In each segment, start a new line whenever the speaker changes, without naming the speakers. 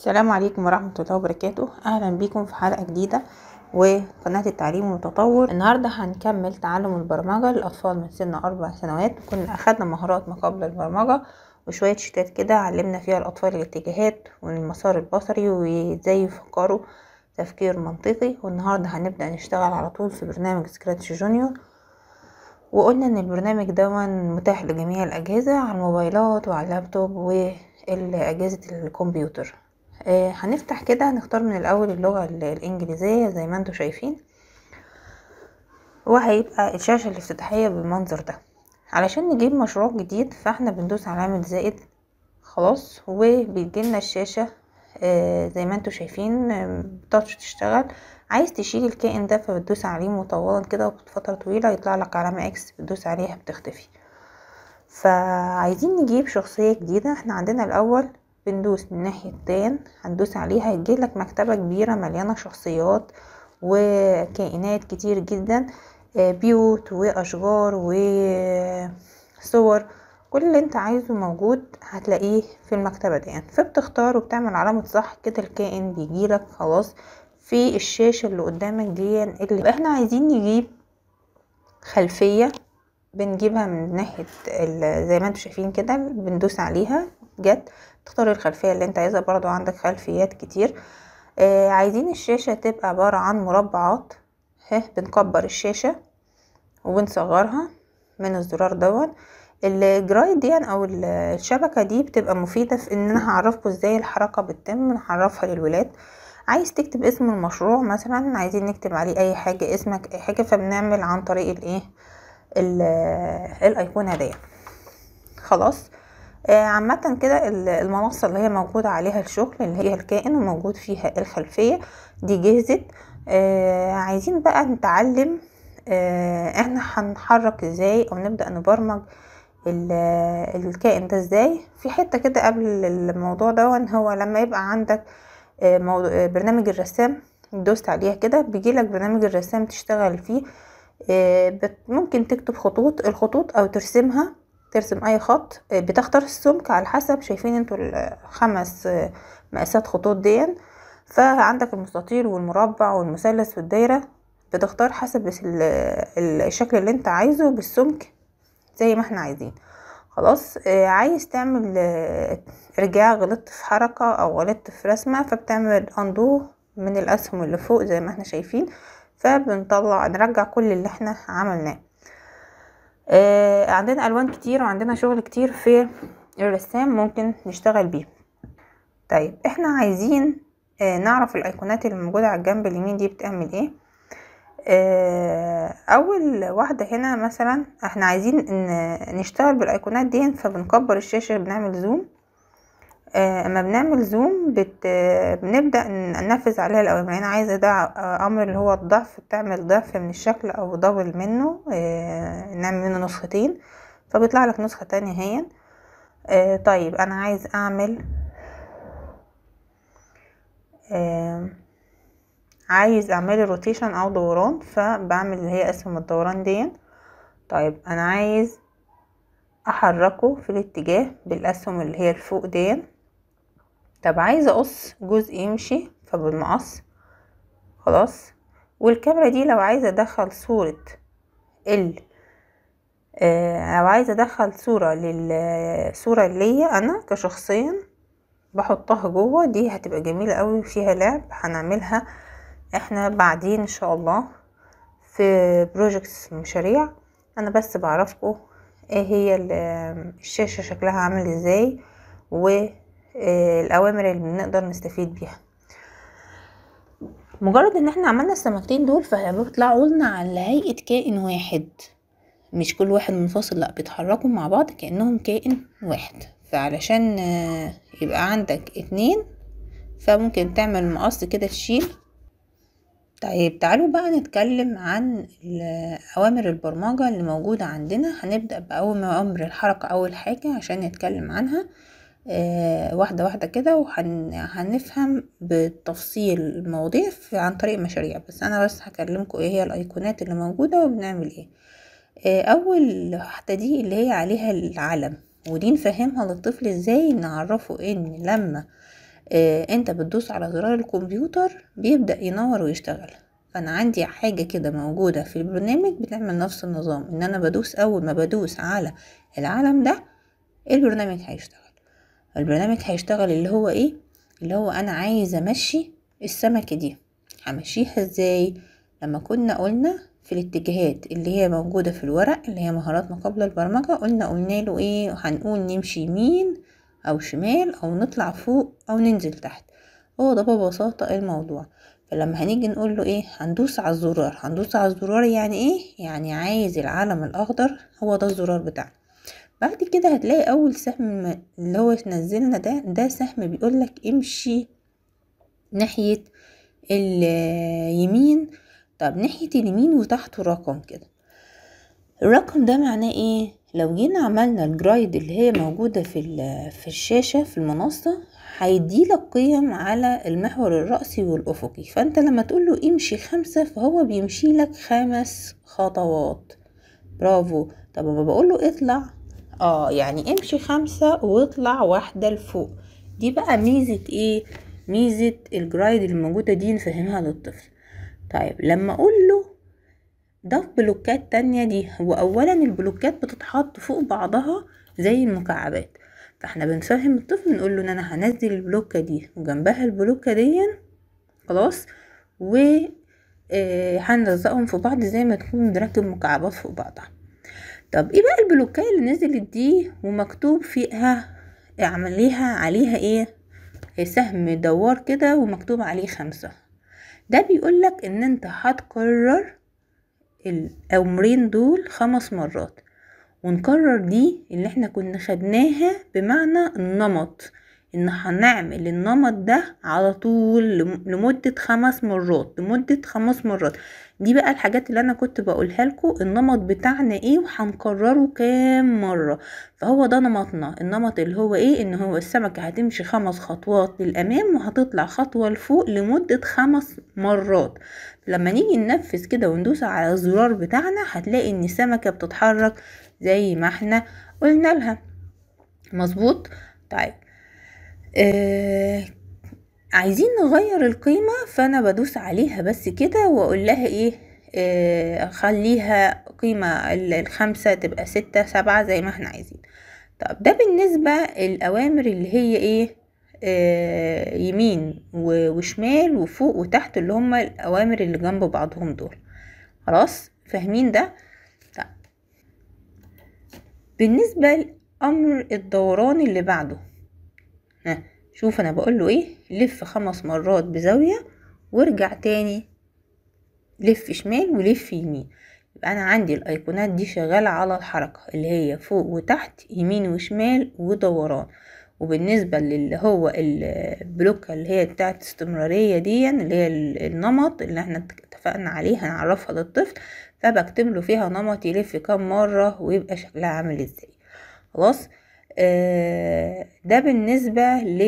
السلام عليكم ورحمة الله وبركاته أهلا بيكم في حلقة جديدة وقناة التعليم والتطور النهاردة هنكمل تعلم البرمجة للأطفال من سن أربع سنوات كنا أخدنا مهارات ما قبل البرمجة وشوية شتات كده علمنا فيها الأطفال الاتجاهات والمسار البصري وازاي يفكروا تفكير منطقي والنهاردة هنبدأ نشتغل على طول في برنامج سكراتش جونيور وقلنا ان البرنامج ده متاح لجميع الاجهزة على الموبايلات وعلى اللابتوب واجهزة الكمبيوتر آه، هنفتح كده هنختار من الاول اللغة الانجليزية زي ما انتم شايفين وهيبقى الشاشة الافتتاحية بالمنظر ده علشان نجيب مشروع جديد فاحنا بندوس على علامة زائد خلاص وبيجيلنا الشاشة آه، زي ما انتم شايفين آه، بتاتش تشتغل عايز تشيل الكائن ده فبتدوس عليه مطولا كده وفترة طويلة يطلع لك علامة اكس بتدوس عليها بتختفي فعايزين نجيب شخصية جديدة احنا عندنا الاول بندوس من ناحية تان هندوس هيجي هيجيلك مكتبة كبيرة مليانة شخصيات وكائنات كتير جدا آه، بيوت واشجار وصور كل اللي انت عايزه موجود هتلاقيه في المكتبة دي يعني. فبتختار وبتعمل علامة صح كده الكائن بيجيلك خلاص في الشاشة اللي قدامك دي يعني اللي احنا عايزين نجيب خلفية بنجيبها من ناحية زي ما انتوا شايفين كده بندوس عليها جت تختار الخلفية اللي انت عايزها برضو عندك خلفيات كتير آه عايزين الشاشة تبقى عبارة عن مربعات اهي بنكبر الشاشة وبنصغرها من الزرار دون الجرايد دي او الشبكة دي بتبقى مفيدة في ان انا هعرفكوا ازاي الحركة بتتم نعرفها للولاد عايز تكتب اسم المشروع مثلا عايزين نكتب عليه اي حاجة اسمك اي حاجة فبنعمل عن طريق الايه الايقونة دي خلاص آه، عامة كده المنصة اللي هي موجود عليها الشغل اللي هي الكائن وموجود فيها الخلفية دي آه عايزين بقى نتعلم آه، احنا هنحرك ازاي او نبدأ نبرمج الكائن ده ازاي في حتة كده قبل الموضوع ده هو لما يبقى عندك آه، برنامج الرسام دوست عليها كده بيجيلك برنامج الرسام تشتغل فيه ممكن تكتب خطوط الخطوط او ترسمها ترسم اي خط آه، بتختار السمك على حسب شايفين انتوا الخمس آه، آه، مقاسات خطوط دي فعندك المستطيل والمربع والمثلث والدايره بتختار حسب الشكل اللي انت عايزه بالسمك زي ما احنا عايزين خلاص عايز تعمل ارجاع غلطت في حركه او غلطت في رسمه فبتعمل اندو من الاسهم اللي فوق زي ما احنا شايفين فبنطلع نرجع كل اللي احنا عملناه آه عندنا الوان كتير وعندنا شغل كتير في الرسام ممكن نشتغل بيه طيب احنا عايزين آه نعرف الايقونات اللي موجوده على الجنب اليمين دي بتعمل ايه آه اول واحده هنا مثلا احنا عايزين نشتغل بالايقونات دي فبنكبر الشاشه بنعمل زوم آه، اما بنعمل زوم بت... بنبدا ننفذ عليها الاوامر يعني انا عايزه ده آه، امر اللي هو الضعف بتعمل ضعف من الشكل او دبل منه آه، نعمل منه نسختين فبيطلع لك نسخه تانية اهي طيب انا عايز اعمل عايز اعمل روتيشن او دوران فبعمل اللي هي اسم الدوران دي طيب انا عايز احركه في الاتجاه بالاسهم اللي هي الفوق دي طب عايزه اقص جزء يمشي فبالمقص خلاص والكاميرا دي لو عايزه ادخل صوره ال آه لو عايزه ادخل صوره للصوره ليا انا كشخصيا بحطها جوه دي هتبقى جميله قوي وفيها لعب هنعملها احنا بعدين ان شاء الله في بروجكتس مشاريع انا بس بعرفكم ايه هي الشاشه شكلها عامل ازاي و الاوامر اللي بنقدر نستفيد بيها مجرد ان احنا عملنا السمكتين دول فبيطلعوا لنا على هيئه كائن واحد مش كل واحد منفصل لا بيتحركوا مع بعض كانهم كائن واحد فعلشان آه، يبقى عندك اتنين فممكن تعمل مقص كده تشيل طيب تعالوا بقى نتكلم عن اوامر البرمجه اللي موجوده عندنا هنبدا باول امر الحركه اول حاجه عشان نتكلم عنها آه، واحدة واحدة كده وهنفهم بالتفصيل المواضيع عن طريق مشاريع بس أنا بس هكلمكم ايه هي الأيقونات اللي موجودة وبنعمل ايه آه، أول واحدة دي اللي هي عليها العلم ودي نفهمها للطفل ازاي نعرفه ان لما آه، انت بتدوس على زرار الكمبيوتر بيبدأ ينور ويشتغل فانا عندي حاجة كده موجودة في البرنامج بتعمل نفس النظام ان انا بدوس اول ما بدوس على العلم ده البرنامج هيشتغل البرنامج هيشتغل اللي هو ايه اللي هو انا عايز امشي السمكه دي همشيها ازاي لما كنا قلنا في الاتجاهات اللي هي موجودة في الورق اللي هي مهارات ما قبل البرمجة قلنا قلنا له ايه هنقول نمشي يمين او شمال او نطلع فوق او ننزل تحت هو ده ببساطة الموضوع فلما هنيجي نقول له ايه هندوس على الزرار هندوس على الزرار يعني ايه يعني عايز العلم الاخضر هو ده الزرار بتاعنا بعد كده هتلاقي اول سهم اللي هو نزلنا ده ده سهم بيقولك امشي ناحية اليمين طب ناحية اليمين وتحته رقم كده الرقم ده معناه ايه لو جينا عملنا الجرايد اللي هي موجودة في, في الشاشة في المنصة هيديلك قيم على المحور الرأسي والأفقي فانت لما تقوله امشي خمسة فهو بيمشي لك خمس خطوات برافو طب ما بقوله اطلع اه يعني امشي خمسة واطلع واحدة لفوق دي بقى ميزة ايه ميزة الجرايد اللي موجودة دي نفهمها للطفل طيب لما اقول له ضف بلوكات تانية دي هو اولا البلوكات بتتحط فوق بعضها زي المكعبات فاحنا بنفهم الطفل نقول له ان انا هنزل البلوكة دي وجنبها البلوكة دي خلاص و آه، هنلزقهم في بعض زي ما تكون بنركب مكعبات فوق بعضها طب ايه بقى البلوكاي اللي نزلت دي ومكتوب فيها اعمليها عليها ايه؟, ايه سهم دوار كده ومكتوب عليه خمسة ده بيقولك ان انت هتكرر الامرين دول خمس مرات ونكرر دي اللي احنا كنا خدناها بمعنى النمط ان هنعمل النمط ده على طول لمدة خمس مرات لمدة خمس مرات دي بقى الحاجات اللي انا كنت بقولها لكم النمط بتاعنا ايه وهنكرره كام مره فهو ده نمطنا النمط اللي هو ايه ان هو السمكه هتمشي خمس خطوات للامام وهتطلع خطوه لفوق لمده خمس مرات لما نيجي ننفذ كده وندوس على الزرار بتاعنا هتلاقي ان السمكه بتتحرك زي ما احنا قلنا لها مظبوط طيب آه عايزين نغير القيمة فانا بدوس عليها بس كده واقول لها ايه آه، خليها قيمة الخمسة تبقى ستة سبعة زي ما احنا عايزين طب ده بالنسبة الاوامر اللي هي ايه آه، يمين وشمال وفوق وتحت اللي هما الاوامر اللي جنب بعضهم دول خلاص فاهمين ده طب بالنسبة لأمر الدوران اللي بعده شوف انا بقول له ايه لف خمس مرات بزاويه وارجع تاني لف شمال ولف يمين يبقى انا عندي الايقونات دي شغاله على الحركه اللي هي فوق وتحت يمين وشمال ودوران وبالنسبه للي هو البلوكه اللي هي بتاعه استمراريه دي اللي هي النمط اللي احنا اتفقنا عليه هنعرفها للطفل فبكتب له فيها نمط يلف كام مره ويبقى شكلها عامل ازاي خلاص آه، ده بالنسبة ل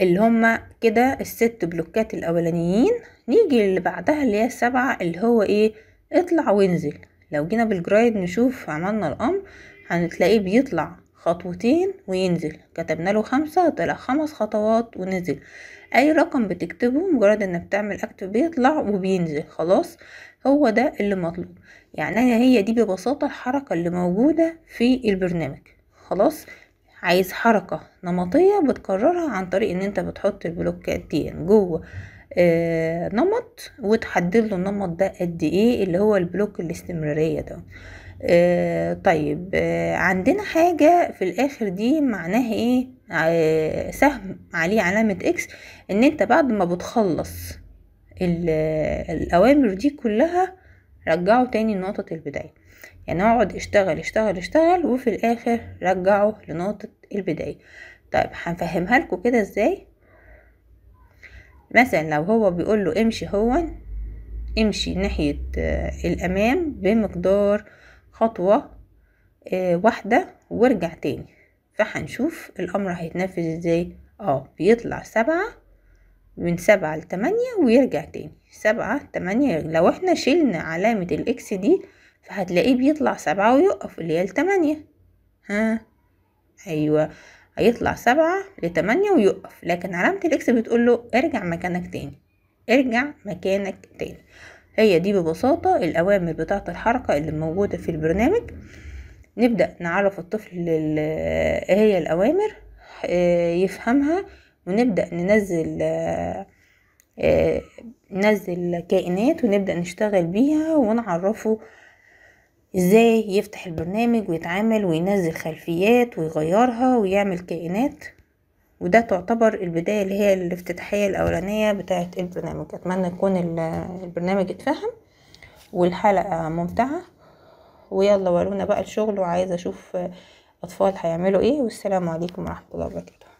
اللي هما كده الست بلوكات الاولانيين نيجي اللي بعدها اللي هي السبعة اللي هو ايه اطلع وانزل لو جينا بالجرايد نشوف عملنا الامر هنتلاقيه بيطلع خطوتين وينزل كتبنا له خمسة طلع خمس خطوات ونزل اي رقم بتكتبه مجرد انك بتعمل اكتب بيطلع وبينزل خلاص هو ده اللي مطلوب يعني هي دي ببساطة الحركة اللي موجودة في البرنامج خلاص عايز حركة نمطية بتكررها عن طريق ان انت بتحط البلوكات إيه دي جوه آه نمط وتحدد له النمط ده قد ايه اللي هو البلوك الاستمرارية ده آه طيب آه عندنا حاجة في الاخر دي معناها ايه آه سهم عليه علامة اكس ان انت بعد ما بتخلص آه، الاوامر دي كلها رجعه تاني لنقطة البداية يعني اقعد اشتغل اشتغل اشتغل وفي الاخر رجعه لنقطة البداية طيب هنفهمها لكم كده ازاي مثلا لو هو بيقول له امشي هو امشي ناحية آه، الامام بمقدار خطوة آه، واحدة وارجع تاني فهنشوف الامر هيتنفذ ازاي اه بيطلع سبعة من سبعة لتمانية ويرجع تاني سبعة تمانية لو احنا شلنا علامة الاكس دي فهتلاقيه بيطلع سبعة ويقف اللي هي التمانية ها ايوه هيطلع سبعة لتمانية ويقف لكن علامة الاكس بتقول له ارجع مكانك تاني ارجع مكانك تاني هي دي ببساطة الأوامر بتاعة الحركة اللي موجودة في البرنامج نبدأ نعرف الطفل إيه هي الأوامر آه، يفهمها ونبدأ ننزل آه، ننزل كائنات ونبدأ نشتغل بيها ونعرفه ازاي يفتح البرنامج ويتعامل وينزل خلفيات ويغيرها ويعمل كائنات وده تعتبر البداية اللي هي الافتتاحية الأولانية بتاعة البرنامج أتمنى يكون البرنامج اتفهم والحلقة ممتعة ويلا ورونا بقى الشغل وعايزة أشوف أطفال هيعملوا إيه والسلام عليكم ورحمة الله وبركاته